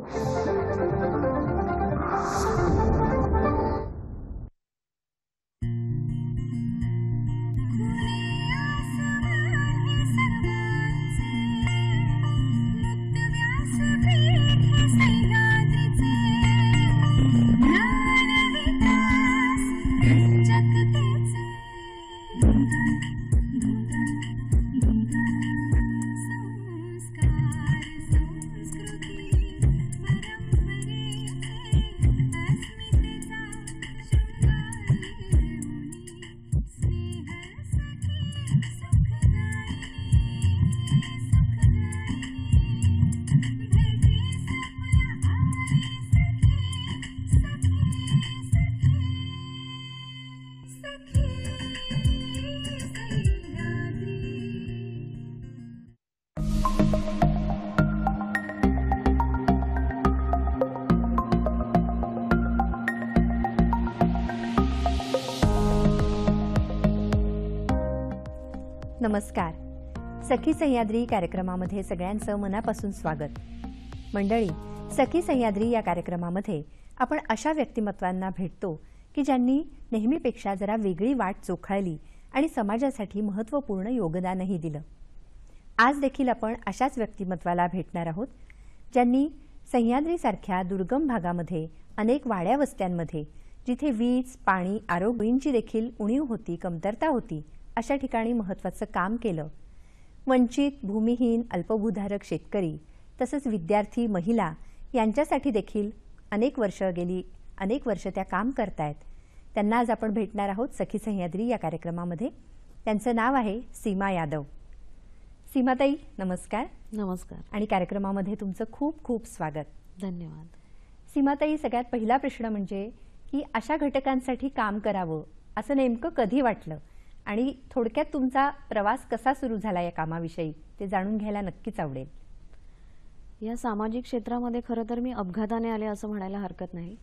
Thank you. नमस्कार सखी सह्याद्री कार्यक्रमामध्ये सगळ्यांचं मनापासून स्वागत मंडळी सखी सह्याद्री या कार्यक्रमामध्ये आपण अशा व्यक्तिमत्वांना भेटतो की ज्यांनी नेहमीपेक्षा जरा वेगळी वाट चोखाळली आणि समाजासाठी महत्त्वपूर्ण योगदानही दिलं आज देखील आपण अशाच व्यक्तिमत्वाला भेटणार आहोत ज्यांनी सह्याद्रीसारख्या दुर्गम भागामध्ये अनेक वाड्या वस्त्यांमध्ये जिथे वीज पाणी आरोग्यांची देखील उणीव होती कमतरता होती अशा ठिकाणी महत्त्वाचं काम केलं वंचित भूमिहीन अल्पभूधारक शेतकरी तसंच विद्यार्थी महिला यांच्यासाठी देखील अनेक वर्ष गेली अनेक वर्ष त्या काम करतायत त्यांना आज आपण भेटणार आहोत सखी सह्याद्री या कार्यक्रमामध्ये त्यांचं नाव आहे सीमा यादव सीमाताई नमस्कार नमस्कार आणि कार्यक्रमामध्ये तुमचं खूप खूप स्वागत धन्यवाद सीमाताई सगळ्यात पहिला प्रश्न म्हणजे की अशा घटकांसाठी काम करावं असं नेमकं कधी वाटलं आणि थोडक्यात तुमचा प्रवास कसा सुरू झाला या कामाविषयी ते जाणून घ्यायला नक्कीच आवडेल या सामाजिक क्षेत्रामध्ये खरं तर मी अपघाताने आले असं म्हणायला हरकत नाही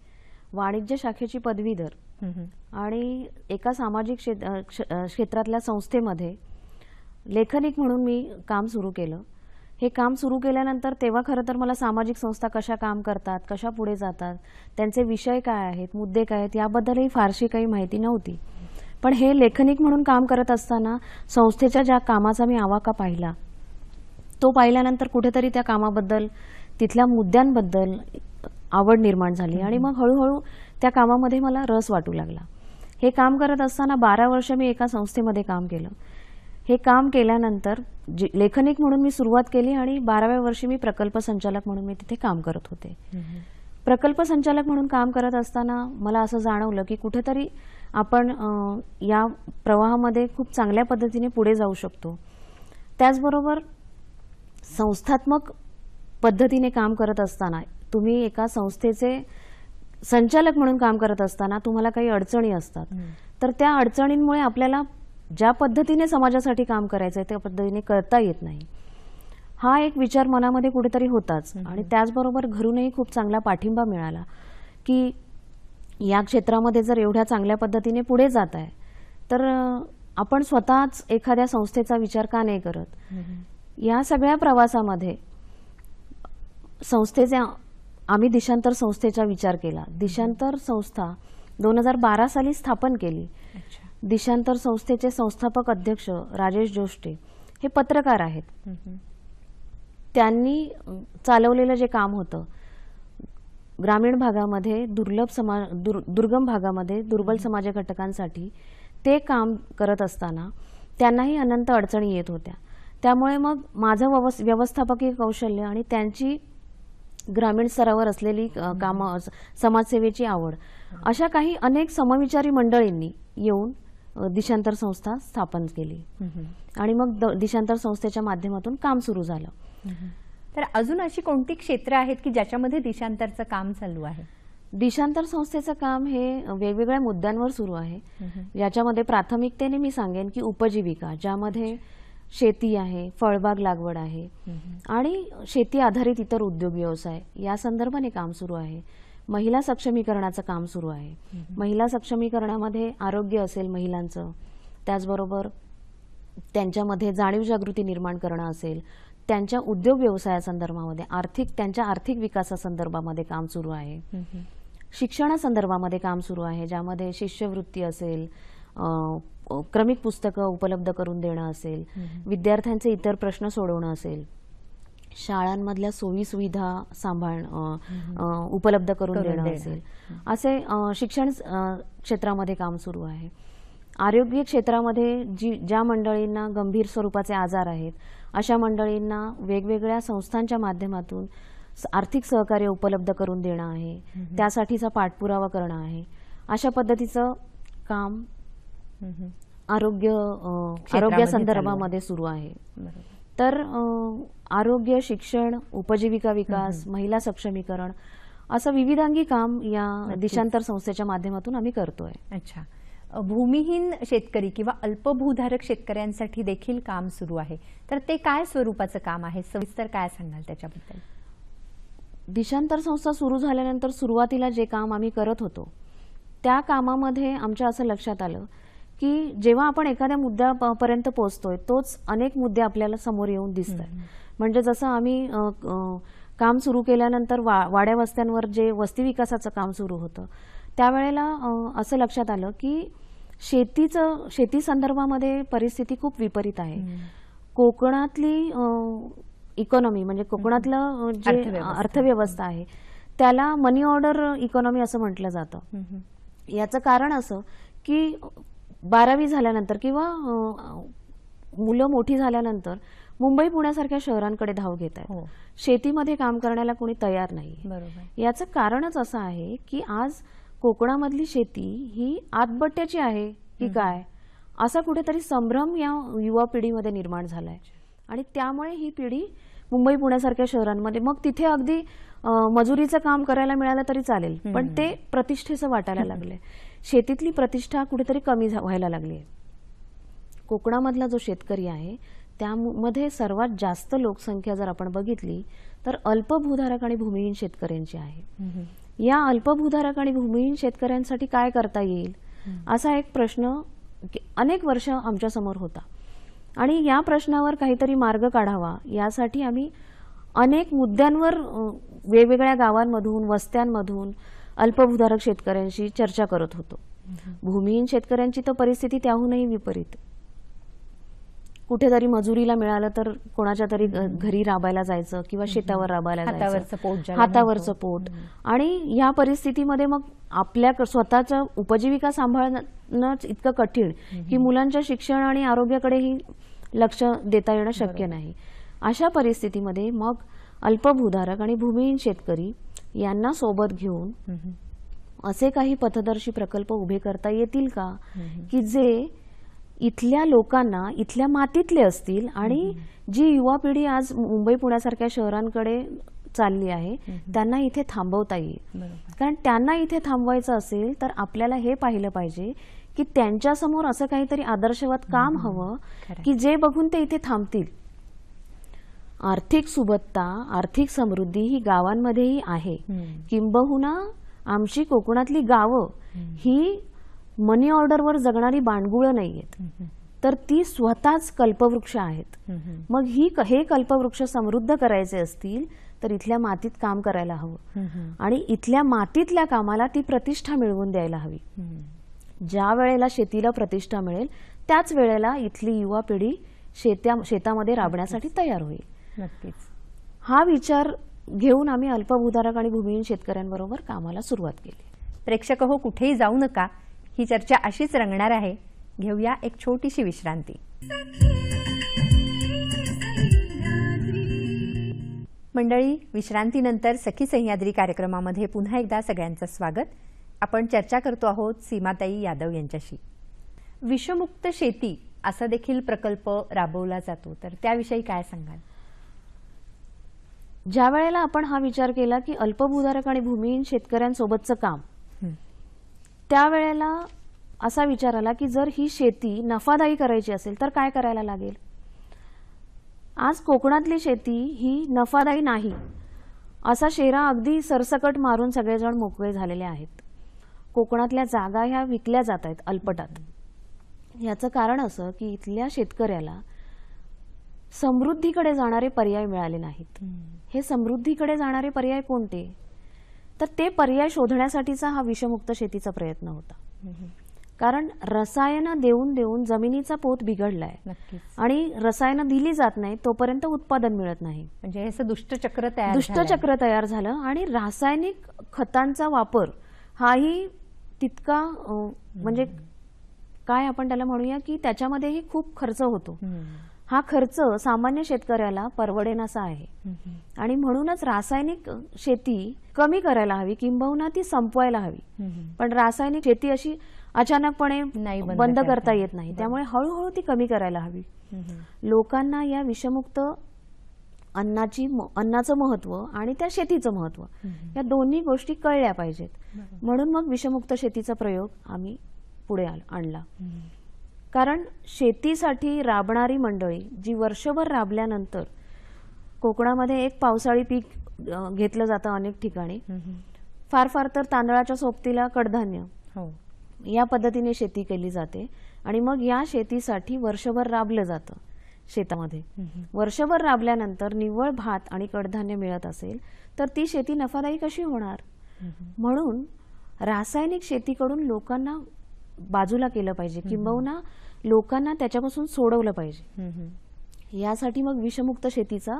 वाणिज्य शाखेची पदवीधर आणि एका सामाजिक क्षेत्रातल्या संस्थेमध्ये लेखनिक म्हणून मी काम सुरू केलं हे काम सुरू केल्यानंतर तेव्हा खरं तर मला सामाजिक संस्था कशा काम करतात कशा पुढे जातात त्यांचे विषय काय आहेत मुद्दे काय आहेत याबद्दलही फारशी काही माहिती नव्हती पण हे लेखनिक म्हणून काम करत असताना संस्थेच्या ज्या कामाचा मी आवाका पाहिला तो पाहिल्यानंतर कुठेतरी त्या कामाबद्दल तिथल्या मुद्द्यांबद्दल आवड निर्माण झाली आणि मग हळूहळू त्या कामामध्ये मला रस वाटू लागला हे काम करत असताना बारा वर्ष मी एका संस्थेमध्ये काम केलं हे काम केल्यानंतर जे लेखनिक म्हणून मी सुरुवात केली आणि बाराव्या वर्षी मी प्रकल्प संचालक म्हणून मी तिथे काम करत होते प्रकल्प संचालक म्हणून काम करत असताना मला असं जाणवलं की कुठेतरी आपण या प्रवाहामध्ये खूप चांगल्या पद्धतीने पुढे जाऊ शकतो त्याचबरोबर संस्थात्मक पद्धतीने काम करत असताना तुम्ही एका संस्थेचे संचालक म्हणून काम करत असताना तुम्हाला काही अडचणी असतात तर त्या अडचणींमुळे आपल्याला ज्या पद्धतीने समाजासाठी काम करायचं आहे त्या पद्धतीने करता येत नाही हा एक विचार मनामध्ये कुठेतरी होताच आणि त्याचबरोबर घरूनही खूप चांगला पाठिंबा मिळाला की या क्षेत्रामध्ये जर एवढ्या चांगल्या पद्धतीने पुढे जात आहे तर आपण स्वतःच एखाद्या संस्थेचा विचार का नाही करत या सगळ्या प्रवासामध्ये संस्थेचे आम्ही दिशांतर संस्थेचा विचार केला दिशांतर संस्था दोन हजार बारा साली स्थापन केली दिशांतर संस्थेचे संस्थापक अध्यक्ष राजेश जोष्टे हे पत्रकार आहेत त्यांनी चालवलेलं जे काम होतं ग्रामीण भागामध्ये दुर्लभ समाज दुर् दुर्गम भागामध्ये दुर्बल समाज घटकांसाठी ते काम करत असताना त्यांनाही अनंत अडचणी येत होत्या त्यामुळे मग माझं व्यवस् व्यवस्थापकीय कौशल्य आणि त्यांची ग्रामीण स्तरावर असलेली कामं समाजसेवेची आवड अशा काही अनेक समविचारी मंडळींनी येऊन दिशांतर संस्था स्थापन केली आणि मग दिशांतर संस्थेच्या माध्यमातून काम सुरू झालं तर अजून अशी कोणती क्षेत्र आहेत की ज्याच्यामध्ये दिशांतरचं काम चालू आहे दिशांतर संस्थेचं काम हे वेगवेगळ्या मुद्द्यांवर सुरू आहे याच्यामध्ये प्राथमिकतेने मी सांगेन की उपजीविका ज्यामध्ये शेती आहे फळबाग लागवड आहे आणि शेती आधारित इतर उद्योग व्यवसाय या संदर्भाने काम सुरू आहे महिला सक्षमीकरणाचं काम सुरू आहे महिला सक्षमीकरणामध्ये आरोग्य असेल महिलांचं त्याचबरोबर त्यांच्यामध्ये जाणीव जागृती निर्माण करणं असेल त्यांच्या उद्योग व्यवसायासंदर्भामध्ये आर्थिक त्यांच्या आर्थिक विकासासंदर्भामध्ये काम सुरू आहे शिक्षणासंदर्भामध्ये काम सुरू आहे ज्यामध्ये शिष्यवृत्ती असेल क्रमिक पुस्तकं उपलब्ध करून देणं असेल विद्यार्थ्यांचे इतर प्रश्न सोडवणं असेल शाळांमधल्या सोयी सुविधा सांभाळणं उपलब्ध करून देणं असेल असे शिक्षण क्षेत्रामध्ये काम सुरू आहे आरोग्य क्षेत्रामध्ये जी ज्या मंडळींना गंभीर स्वरूपाचे आजार आहेत अशा मंडळींना वेगवेगळ्या संस्थांच्या माध्यमातून आर्थिक सहकार्य उपलब्ध करून देणं आहे त्यासाठीचा पाठपुरावा करणं आहे अशा पद्धतीचं काम आरोग्य आरोग्य संदर्भामध्ये सुरू आहे तर आरोग्य शिक्षण उपजीविका विकास महिला सक्षमीकरण असं विविधांगी काम या दिशांतर संस्थेच्या माध्यमातून आम्ही करतोय अच्छा भूमिहीन शेतकरी किंवा अल्पभूधारक शेतकऱ्यांसाठी देखील काम सुरू आहे तर ते काय स्वरूपाचं काम आहे सविस्तर काय सांगाल त्याच्याबद्दल दिशांतर संस्था सुरू झाल्यानंतर सुरुवातीला जे काम आम्ही करत होतो त्या कामामध्ये आमच्या असं लक्षात आलं की जेव्हा आपण एखाद्या मुद्द्यापर्यंत पोहोचतोय तोच अनेक मुद्दे आपल्याला समोर येऊन दिसतात म्हणजे जसं आम्ही काम सुरू केल्यानंतर वा वाड्या वस्त्यांवर जे वस्ती विकासाचं काम सुरू होतं त्यावेळेला असं लक्षात आलं की शेतीचं शेती संदर्भामध्ये परिस्थिती खूप विपरीत आहे कोकणातली इकॉनॉमी म्हणजे कोकणातलं जे अर्थव्यवस्था आहे त्याला मनी ऑर्डर इकॉनॉमी असं म्हटलं जातं याचं कारण असं की बारावी झाल्यानंतर किंवा मुलं मोठी झाल्यानंतर मुंबई पुण्यासारख्या शहरांकडे धाव घेत आहेत हो. शेतीमध्ये काम करण्याला कोणी तयार नाही याचं कारणच असं आहे की आज कोकणामधली शेती ही आतबट्ट्याची आहे की काय असा कुठेतरी संभ्रम या युवा पिढीमध्ये निर्माण झाला आहे आणि त्यामुळे ही पिढी मुंबई पुण्यासारख्या शहरांमध्ये मग तिथे अगदी मजुरीचं काम करायला मिळालं तरी चालेल पण ते प्रतिष्ठेचं वाटायला लागले शेतीतली प्रतिष्ठा कुठेतरी कमी व्हायला लागली आहे कोकणामधला जो शेतकरी आहे त्यामध्ये सर्वात जास्त लोकसंख्या जर आपण बघितली तर अल्पभूधारक आणि भूमिहीन शेतकऱ्यांची आहे या अल्पभूधारक आणि भूमिहीन शेतकऱ्यांसाठी काय करता येईल असा एक प्रश्न अनेक वर्ष आमच्या समोर होता आणि या प्रश्नावर काहीतरी मार्ग काढावा यासाठी आम्ही अनेक मुद्द्यांवर वेगवेगळ्या गावांमधून वस्त्यांमधून अल्पभूधारक शेतकऱ्यांशी चर्चा करत होतो भूमिहीन शेतकऱ्यांची तर परिस्थिती त्याहूनही विपरीत कुठेतरी मजुरीला मिळालं तर कोणाच्या तरी घरी राबायला जायचं किंवा शेतावर राबायला जायचं हातावरचं पोट आणि या परिस्थितीमध्ये मग आपल्या स्वतःचा उपजीविका सांभाळणं इतकं कठीण की मुलांच्या शिक्षण आणि आरोग्याकडेही लक्ष देता येणं शक्य नाही अशा परिस्थितीमध्ये मग अल्पभूधारक आणि भूमिहीन शेतकरी यांना सोबत घेऊन असे काही पथदर्शी प्रकल्प उभे करता येतील का की जे इथल्या लोकांना इथल्या मातीतले असतील आणि जी युवा पिढी आज मुंबई पुण्यासारख्या शहरांकडे चालली आहे त्यांना इथे थांबवता येईल कारण त्यांना इथे थांबवायचं असेल तर आपल्याला हे पाहिलं पाहिजे की त्यांच्यासमोर असं काहीतरी आदर्शवत काम हवं की जे बघून ते इथे थांबतील आर्थिक सुबत्ता आर्थिक समृद्धी ही गावांमध्येही आहे किंबहुना आमची कोकणातली गावं ही मनी ऑर्डरवर जगणारी बाणगुळं नाही आहेत तर ती स्वतःच कल्पवृक्ष आहेत मग ही हे कल्पवृक्ष समृद्ध करायचे असतील तर इथल्या मातीत काम करायला हवं आणि इथल्या मातीतल्या कामाला ती प्रतिष्ठा मिळवून द्यायला हवी ज्या वेळेला शेतीला प्रतिष्ठा मिळेल त्याच वेळेला इथली युवा पिढी शेत्या शेतामध्ये राबण्यासाठी तयार होईल नक्कीच हा विचार घेऊन आम्ही अल्पभूधारक आणि भूमिहीन शेतकऱ्यांबरोबर कामाला सुरुवात केली प्रेक्षक हो कुठेही जाऊ नका ही चर्चा अशीच रंगणार आहे घेऊया एक छोटीशी विश्रांती मंडळी विश्रांतीनंतर सखी सह्याद्री कार्यक्रमामध्ये पुन्हा एकदा सगळ्यांचं स्वागत आपण चर्चा करतो आहोत सीमाताई यादव यांच्याशी विषमुक्त शेती असा देखील प्रकल्प राबवला जातो तर त्याविषयी काय सांगाल ज्या वेळेला आपण हा विचार केला की अल्पभूधारक आणि भूमिहीन शेतकऱ्यांसोबतचं काम त्यावेळेला असा विचार आला की जर ही शेती नफादायी करायची असेल तर काय करायला लागेल आज कोकणातली शेती ही नफादायी नाही असा शेरा अगदी सरसकट मारून सगळेजण मोकळे झालेले आहेत कोकणातल्या जागा ह्या विकल्या जात आहेत अल्पटात याचं कारण असं की इथल्या शेतकऱ्याला समृद्धीकडे जाणारे पर्याय मिळाले नाहीत हे समृद्धीकडे जाणारे पर्याय कोणते तर ते पर्याय शोधण्यासाठीचा हा विषमुक्त शेतीचा प्रयत्न होता कारण रसायनं देऊन देऊन जमिनीचा पोत बिघडलाय आणि रसायनं दिली जात नाही तोपर्यंत उत्पादन मिळत नाही म्हणजे असं दुष्टचक्र तयार दुष्टचक्र तयार झालं आणि रासायनिक खतांचा वापर हाही तितका म्हणजे काय आपण त्याला म्हणूया की त्याच्यामध्येही खूप खर्च होतो हा खर्च सामान्य शेतकऱ्याला असा आहे आणि म्हणूनच रासायनिक शेती कमी करायला हवी किंबहुना ती संपवायला हवी पण रासायनिक शेती अशी अचानकपणे बंद करता येत नाही त्यामुळे हळूहळू ती कमी करायला हवी लोकांना या विषमुक्त अन्नाची अन्नाचं महत्व आणि त्या शेतीचं महत्व या दोन्ही गोष्टी कळल्या पाहिजेत म्हणून मग विषमुक्त शेतीचा प्रयोग आम्ही पुढे आणला कारण शेतीसाठी राबणारी मंडळी जी वर्षभर राबल्यानंतर कोकणामध्ये एक पावसाळी पीक घेतलं जातं अनेक ठिकाणी फार फार तर तांदळाच्या सोबतीला कडधान्य हो. या पद्धतीने शेती केली जाते आणि मग या शेतीसाठी वर्षभर राबलं जातं शेतामध्ये वर्षभर राबल्यानंतर निव्वळ भात आणि कडधान्य मिळत असेल तर ती शेती नफादायी कशी होणार म्हणून रासायनिक शेतीकडून लोकांना बाजूला केलं पाहिजे किंबहुना लोकांना त्याच्यापासून सोडवलं पाहिजे यासाठी मग विषमुक्त शेतीचा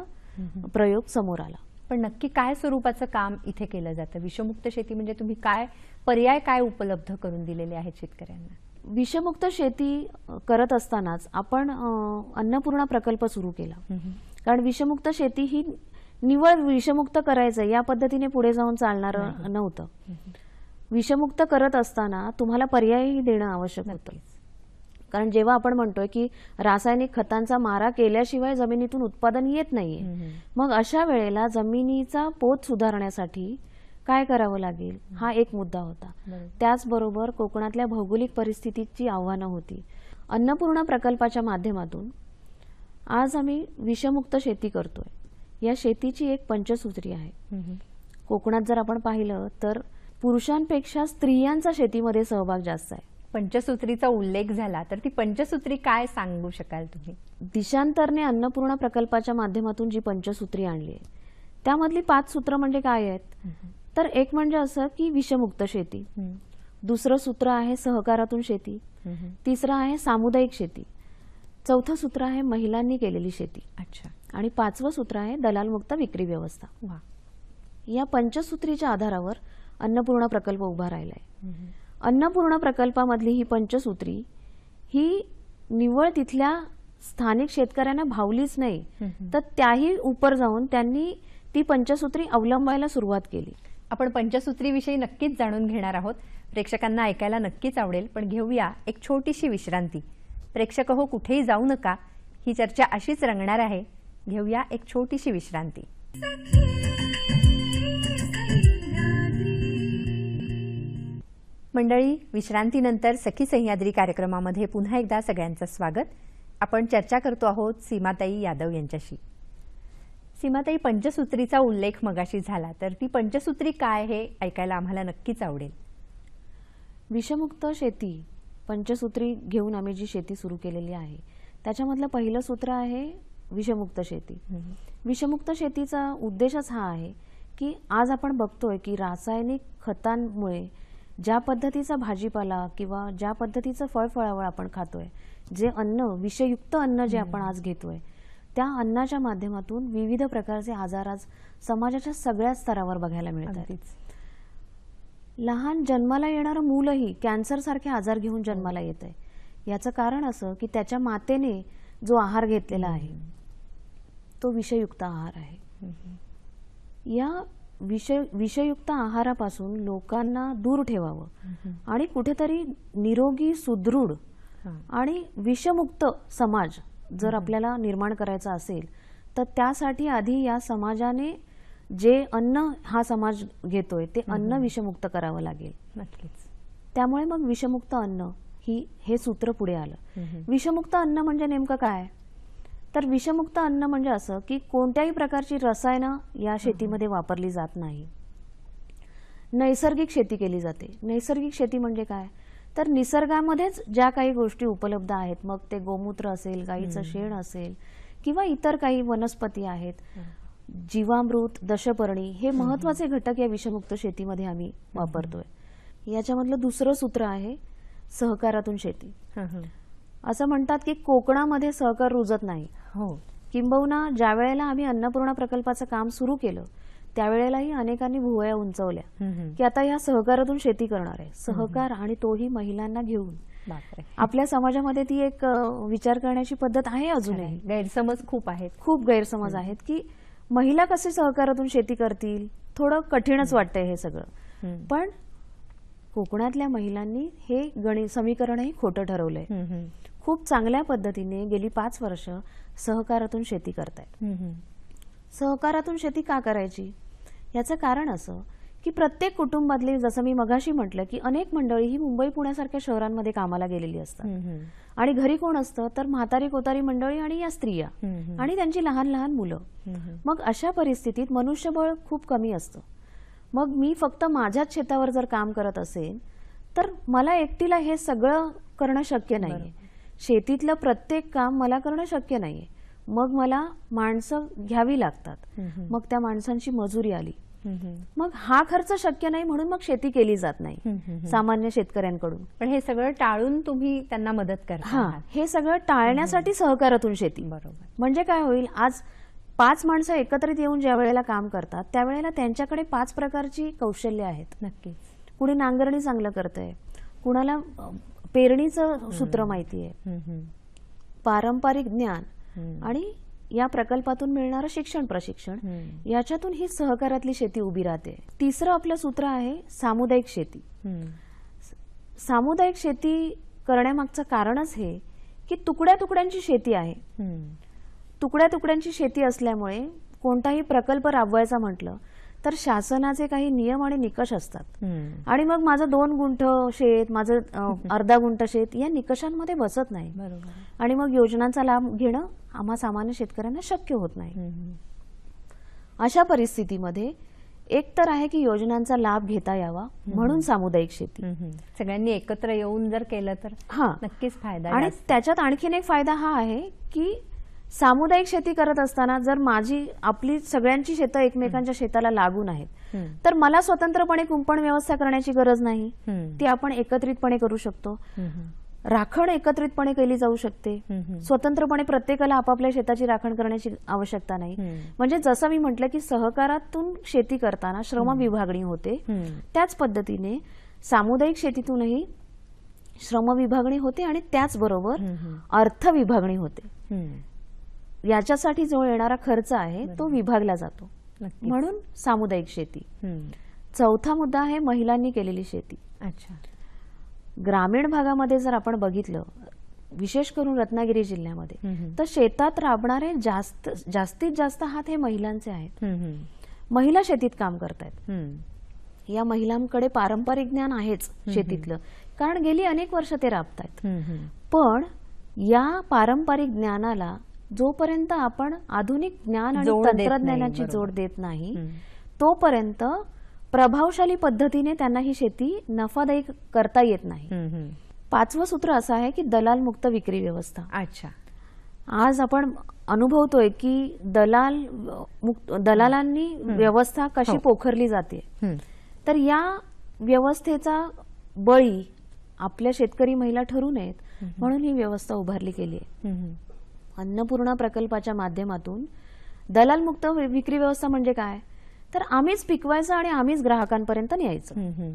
प्रयोग समोर आला पण नक्की काय स्वरूपाचं काम इथे केलं जातं विषमुक्त शेती म्हणजे तुम्ही काय पर्याय काय उपलब्ध करून दिलेले आहेत शेतकऱ्यांना विषमुक्त शेती करत असतानाच आपण अन्नपूर्णा प्रकल्प सुरू केला कारण विषमुक्त शेती ही निवळ विषमुक्त करायचं या पद्धतीने पुढे जाऊन चालणार नव्हतं विषमुक्त करत असताना तुम्हाला पर्यायही देणं आवश्यक होतं कारण जेव्हा आपण म्हणतोय की रासायनिक खतांचा मारा केल्याशिवाय जमिनीतून उत्पादन येत नाहीये मग अशा वेळेला जमिनीचा पोत सुधारण्यासाठी काय करावं लागेल हा एक मुद्दा होता त्याचबरोबर कोकणातल्या भौगोलिक परिस्थितीची आव्हानं होती अन्नपूर्णा प्रकल्पाच्या माध्यमातून आज आम्ही विषमुक्त शेती करतोय या शेतीची एक पंचसूत्री आहे कोकणात जर आपण पाहिलं तर पुरुषांपेक्षा स्त्रियांचा शेतीमध्ये सहभाग जास्त आहे पंचसूत्रीचा उल्लेख झाला तर ती पंचसूत्री काय सांगू शकाल तुम्ही दिशांतरने अन्नपूर्णा प्रकल्पाच्या माध्यमातून जी पंचसूत्री आणली आहे त्यामधली पाच सूत्र म्हणजे काय आहेत तर एक म्हणजे असं की विषमुक्त शेती दुसरं सूत्र आहे सहकारातून शेती तिसरं आहे सामुदायिक शेती चौथं सूत्र आहे महिलांनी केलेली शेती अच्छा आणि पाचवं सूत्र आहे दलालमुक्त विक्री व्यवस्था या पंचसूत्रीच्या आधारावर अन्नपूर्णा प्रकल्प उभा राहिला आहे अन्नपूर्णा प्रकल्पामधली ही पंचसूत्री ही निवळ तिथल्या स्थानिक शेतकऱ्यांना भावलीच नाही तर त्याही उपर जाऊन त्यांनी ती पंचसूत्री अवलंबायला सुरुवात केली आपण पंचसूत्रीविषयी नक्कीच जाणून घेणार आहोत प्रेक्षकांना ऐकायला नक्कीच आवडेल पण घेऊया एक छोटीशी विश्रांती प्रेक्षक हो कुठेही जाऊ नका ही चर्चा अशीच रंगणार आहे घेऊया एक छोटीशी विश्रांती मंडळी विश्रांतीनंतर सखी सह्याद्री कार्यक्रमामध्ये पुन्हा एकदा सगळ्यांचं स्वागत आपण चर्चा करतो आहोत सीमाताई यादव यांच्याशी सीमाताई पंचसूत्रीचा उल्लेख मगाशी झाला तर ती पंचसूत्री काय हे ऐकायला आम्हाला नक्कीच आवडेल विषमुक्त शेती पंचसूत्री घेऊन आम्ही जी शेती सुरू केलेली आहे त्याच्यामधलं पहिलं सूत्र आहे विषमुक्त शेती विषमुक्त शेतीचा उद्देशच हा आहे की आज आपण बघतोय की रासायनिक खतांमुळे ज्या पद्धतीचा भाजीपाला किंवा ज्या पद्धतीचं फळफळावळ आपण खातोय जे अन्न विषयुक्त अन्न जे आपण आज घेतोय त्या अन्नाच्या माध्यमातून विविध प्रकारचे आजार आज समाजाच्या सगळ्या स्तरावर बघायला मिळतात लहान जन्माला येणारं मूलही सारखे आजार घेऊन जन्माला हो. येत आहे याचं कारण असं की त्याच्या मातेने जो आहार घेतलेला आहे तो विषयुक्त आहार आहे या विषय विषयुक्त आहारापासून लोकांना दूर ठेवावं आणि कुठेतरी निरोगी सुदृढ आणि विषमुक्त समाज जर आपल्याला निर्माण करायचा असेल तर त्यासाठी आधी या समाजाने जे अन्न हा समाज घेतोय ते अन्न विषमुक्त करावं लागेल नक्कीच त्यामुळे मग विषमुक्त अन्न ही हे सूत्र पुढे आलं विषमुक्त अन्न म्हणजे नेमकं काय तर विषमुक्त अन्न म्हणजे असं की कोणत्याही प्रकारची रसायनं या शेतीमध्ये वापरली जात नाही नैसर्गिक शेती केली जाते नैसर्गिक शेती म्हणजे काय तर निसर्गामध्येच ज्या काही गोष्टी उपलब्ध आहेत मग ते गोमूत्र असेल गाईचं शेण असेल किंवा इतर काही वनस्पती आहेत जीवामृत दशपर्णी हे महत्वाचे घटक या विषमुक्त शेतीमध्ये आम्ही वापरतोय याच्यामधलं दुसरं सूत्र आहे सहकारातून शेती असं म्हणतात की कोकणामध्ये सहकार रुजत नाही हो किंबहुना ज्या वेळेला आम्ही अन्नपूर्णा प्रकल्पाचं काम सुरू केलं त्यावेळेलाही अनेकांनी भुवया उंचवल्या की आता या सहकारातून शेती करणार आहे सहकार आणि तोही महिलांना घेऊन आपल्या समाजामध्ये ती एक विचार करण्याची पद्धत आहे अजूनही गैरसमज खूप आहेत खूप गैरसमज आहेत की महिला कसे सहकारातून शेती करतील थोडं कठीणच वाटतंय हे सगळं पण कोकणातल्या महिलांनी हे गणित समीकरणही खोटं ठरवलंय खूप चांगल्या पद्धतीने गेली पाच वर्ष सहकारातून शेती करतायत सहकारातून शेती का करायची याचं कारण असं की प्रत्येक कुटुंबातली जसं मी मगाशी म्हटलं की अनेक मंडळी ही मुंबई पुण्यासारख्या शहरांमध्ये कामाला गेलेली असतात आणि घरी कोण असतं तर म्हातारी कोतारी मंडळी आणि या स्त्रिया आणि त्यांची लहान लहान मुलं मग अशा परिस्थितीत मनुष्यबळ खूप कमी असतं मग मी फक्त माझ्याच शेतावर जर काम करत असेल तर मला एकटीला हे सगळं करणं शक्य नाही शेतीतलं प्रत्येक काम मला करणं शक्य नाही मग मला माणसं घ्यावी लागतात मग त्या माणसांची मजुरी आली मग हा खर्च शक्य नाही म्हणून मग शेती केली जात नाही सामान्य शेतकऱ्यांकडून पण हे सगळं टाळून तुम्ही त्यांना मदत करा हा हे सगळं टाळण्यासाठी सहकारातून शेती बरोबर म्हणजे काय होईल आज पाच माणसं एकत्रित येऊन ज्या वेळेला काम करतात त्यावेळेला त्यांच्याकडे पाच प्रकारची कौशल्य आहेत नक्की कुणी नांगरणी चांगलं करत कुणाला पेरणीचं सूत्र माहिती आहे पारंपरिक ज्ञान आणि या प्रकल्पातून मिळणारं शिक्षण प्रशिक्षण याच्यातून ही सहकारातली शेती उभी राहते तिसरं आपलं सूत्र आहे सामुदायिक शेती सामुदायिक शेती करण्यामागचं कारणच हे की तुकड्या तुकड्यांची शेती आहे तुकड्या तुकड्यांची शेती असल्यामुळे कोणताही प्रकल्प राबवायचा म्हटलं तर शासनाचे काही नियम आणि निकष असतात आणि मग माझं दोन गुंठ शेत माझं अर्धा गुंठ शेत या निकषांमध्ये बसत नाही आणि मग योजनांचा लाभ घेणं आम्हा सामान्य शेतकऱ्यांना शक्य होत नाही अशा परिस्थितीमध्ये एक तर आहे की योजनांचा लाभ घेता यावा म्हणून सामुदायिक शेती सगळ्यांनी एकत्र येऊन जर केलं तर हा नक्कीच फायदा आणि त्याच्यात आणखीन एक फायदा हा आहे की सामुदायिक शेती करत असताना जर माझी आपली सगळ्यांची शेतं एकमेकांच्या शेताला लागून आहेत तर मला स्वतंत्रपणे कुंपण व्यवस्था करण्याची गरज नाही ती आपण एकत्रितपणे करू शकतो राखण एकत्रितपणे केली जाऊ शकते स्वतंत्रपणे प्रत्येकाला आपापल्या शेताची राखण करण्याची आवश्यकता नाही म्हणजे जसं मी म्हटलं की सहकारातून शेती करताना श्रम विभागणी होते त्याच पद्धतीने सामुदायिक शेतीतूनही श्रम विभागणी होते आणि त्याचबरोबर अर्थ विभागणी होते याच्यासाठी जो येणारा खर्च आहे तो विभागला जातो म्हणून सामुदायिक शेती चौथा मुद्दा आहे महिलांनी केलेली शेती अच्छा ग्रामीण भागामध्ये जर आपण बघितलं विशेष करून रत्नागिरी जिल्ह्यामध्ये तर शेतात राबणारे जास्त जास्तीत जास्त हात हे महिलांचे आहेत महिला शेतीत काम करतायत या महिलांकडे पारंपरिक ज्ञान आहेच शेतीतलं कारण गेली अनेक वर्ष ते राबतायत पण या पारंपरिक ज्ञानाला जोपर्यंत आपण आधुनिक ज्ञान आणि तंत्रज्ञानाची जोड देत नाही तोपर्यंत प्रभावशाली पद्धतीने त्यांना ही शेती नफादायी करता येत नाही पाचवं सूत्र असं आहे की दलाल मुक्त विक्री व्यवस्था अच्छा आज आपण अनुभवतोय की दलाल मुक्त दलालांनी व्यवस्था कशी हो. पोखरली जाते तर या व्यवस्थेचा बळी आपल्या शेतकरी महिला ठरू नयेत म्हणून ही व्यवस्था उभारली गेली आहे अन्नपूर्णा प्रकल्पाच्या माध्यमातून दलालमुक्त विक्री व्यवस्था म्हणजे काय तर आम्हीच पिकवायचं आणि आम्हीच ग्राहकांपर्यंत न्यायचं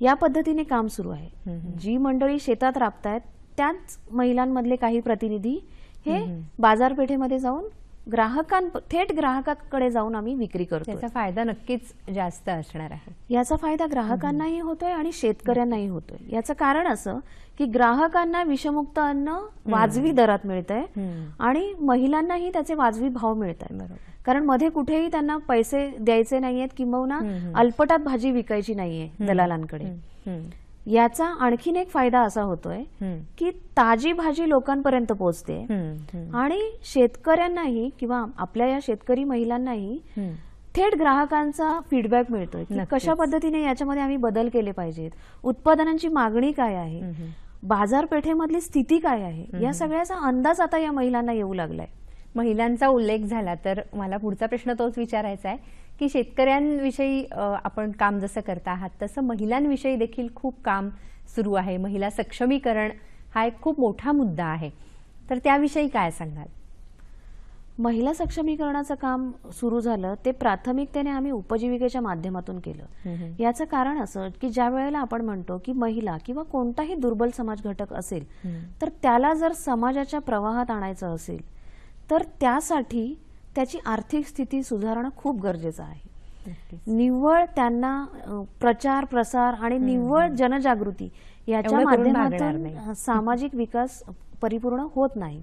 या पद्धतीने काम सुरू आहे जी मंडळी शेतात राबतायत त्याच महिलांमधले काही प्रतिनिधी हे बाजारपेठेमध्ये जाऊन ग्राहकां थेट ग्राहकाकडे जाऊन आम्ही विक्री करतो त्याचा फायदा नक्कीच जास्त असणार आहे याचा फायदा ग्राहकांनाही होतोय आणि शेतकऱ्यांनाही होतोय याचं कारण असं की ग्राहकांना विषमुक्त अन्न वाजवी दरात मिळतंय आणि महिलांनाही त्याचे वाजवी भाव मिळत आहेत कारण मध्ये कुठेही त्यांना पैसे द्यायचे नाहीयेत किंबहुना अल्पटात भाजी विकायची नाहीये दलालांकडे याचा आणखीन एक फायदा असा होतोय की ताजी भाजी लोकांपर्यंत पोहोचते आणि शेतकऱ्यांनाही किंवा आपल्या या शेतकरी महिलांनाही थेट ग्राहकांचा फीडबॅक मिळतोय की कशा पद्धतीने याच्यामध्ये आम्ही बदल केले पाहिजेत उत्पादनांची मागणी काय आहे बाजारपेठेमधली स्थिती काय आहे या सगळ्याचा अंदाज आता या महिलांना येऊ लागलाय महिलांचा उल्लेख झाला तर मला पुढचा प्रश्न तोच विचारायचा आहे की शेतकऱ्यांविषयी आपण काम जसं करता आहात तसं महिलांविषयी देखील खूप काम सुरू आहे महिला सक्षमीकरण हा एक खूप मोठा मुद्दा आहे तर त्याविषयी काय सांगाल महिला सक्षमीकरणाचं काम सुरू झालं ते प्राथमिकतेने आम्ही उपजीविकेच्या माध्यमातून केलं याचं कारण असं की ज्या वेळेला आपण म्हणतो की महिला किंवा कोणताही दुर्बल समाज घटक असेल तर त्याला जर समाजाच्या प्रवाहात आणायचं असेल तर त्यासाठी त्याची आर्थिक स्थिती सुधारणं खूप गरजेचं आहे निव्वळ त्यांना प्रचार प्रसार आणि निव्वळ जनजागृती याच्या माध्यमातून सामाजिक विकास परिपूर्ण होत नाही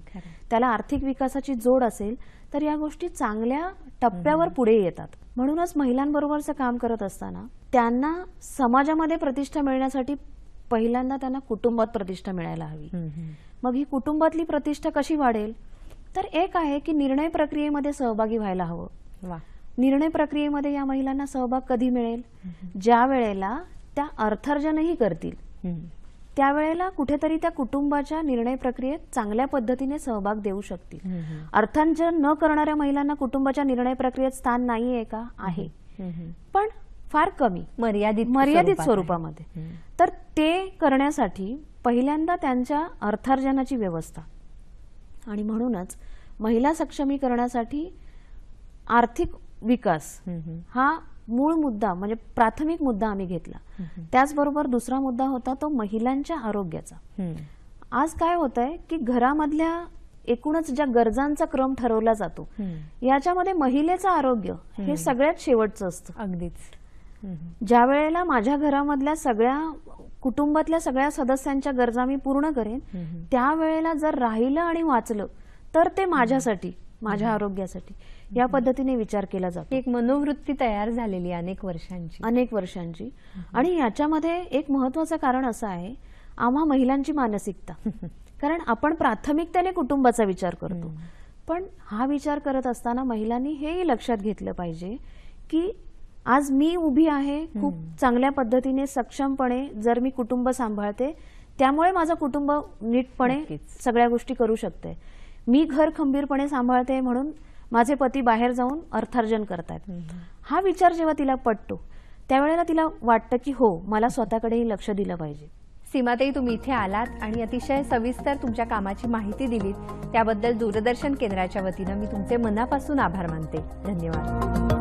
त्याला आर्थिक विकासाची जोड असेल तर या गोष्टी चांगल्या टप्प्यावर पुढे येतात म्हणूनच महिलांबरोबरचं काम करत असताना त्यांना समाजामध्ये प्रतिष्ठा मिळण्यासाठी पहिल्यांदा त्यांना कुटुंबात प्रतिष्ठा मिळायला हवी मग ही कुटुंबातली प्रतिष्ठा कशी वाढेल तर एक आहे की निर्णय प्रक्रियेमध्ये सहभागी व्हायला हवं निर्णय प्रक्रियेमध्ये या महिलांना सहभाग कधी मिळेल ज्या वेळेला त्या अर्थार्जनही करतील त्यावेळेला कुठेतरी त्या कुटुंबाच्या निर्णय प्रक्रियेत चांगल्या पद्धतीने सहभाग देऊ शकतील अर्थार्जन न करणाऱ्या महिलांना कुटुंबाच्या निर्णय प्रक्रियेत स्थान नाहीये का आहे पण फार कमी मर्यादित मर्यादित स्वरूपामध्ये तर ते करण्यासाठी पहिल्यांदा त्यांच्या अर्थार्जनाची व्यवस्था आणि म्हणूनच महिला सक्षमीकरणासाठी आर्थिक विकास हा मूळ मुद्दा म्हणजे प्राथमिक मुद्दा आम्ही घेतला त्याचबरोबर दुसरा मुद्दा होता तो महिलांच्या आरोग्याचा आज काय होत आहे की घरामधल्या एकूणच ज्या गरजांचा क्रम ठरवला जातो याच्यामध्ये महिलेचं आरोग्य हे सगळ्यात शेवटचं असतं अगदीच ज्या वेळेला माझ्या घरामधल्या सगळ्या कुटुंबातल्या सगळ्या सदस्यांच्या गरजा मी पूर्ण करेन त्यावेळेला जर राहिलं आणि वाचलं तर ते माझ्यासाठी माझ्या आरोग्यासाठी या पद्धतीने विचार केला जातो एक मनोवृत्ती तयार झालेली अनेक वर्षांची अनेक वर्षांची आणि याच्यामध्ये एक महत्वाचं कारण असं आहे आम्हा महिलांची मानसिकता कारण आपण प्राथमिकतेने कुटुंबाचा विचार करतो पण हा विचार करत असताना महिलांनी हेही लक्षात घेतलं पाहिजे की आज मी उभी आहे खूप चांगल्या पद्धतीने सक्षमपणे जर मी कुटुंब सांभाळते त्यामुळे माझं कुटुंब नीटपणे सगळ्या गोष्टी करू शकते मी घर खंबीरपणे सांभाळते म्हणून माझे पती बाहेर जाऊन अर्थार्जन करतात हा विचार जेव्हा तिला पटतो त्यावेळेला तिला वाटतं की हो मला स्वतःकडेही लक्ष दिलं पाहिजे सीमाताई तुम्ही इथे आलात आणि अतिशय सविस्तर तुमच्या कामाची माहिती दिलीत त्याबद्दल दूरदर्शन केंद्राच्या वतीनं मी तुमचे मनापासून आभार मानते धन्यवाद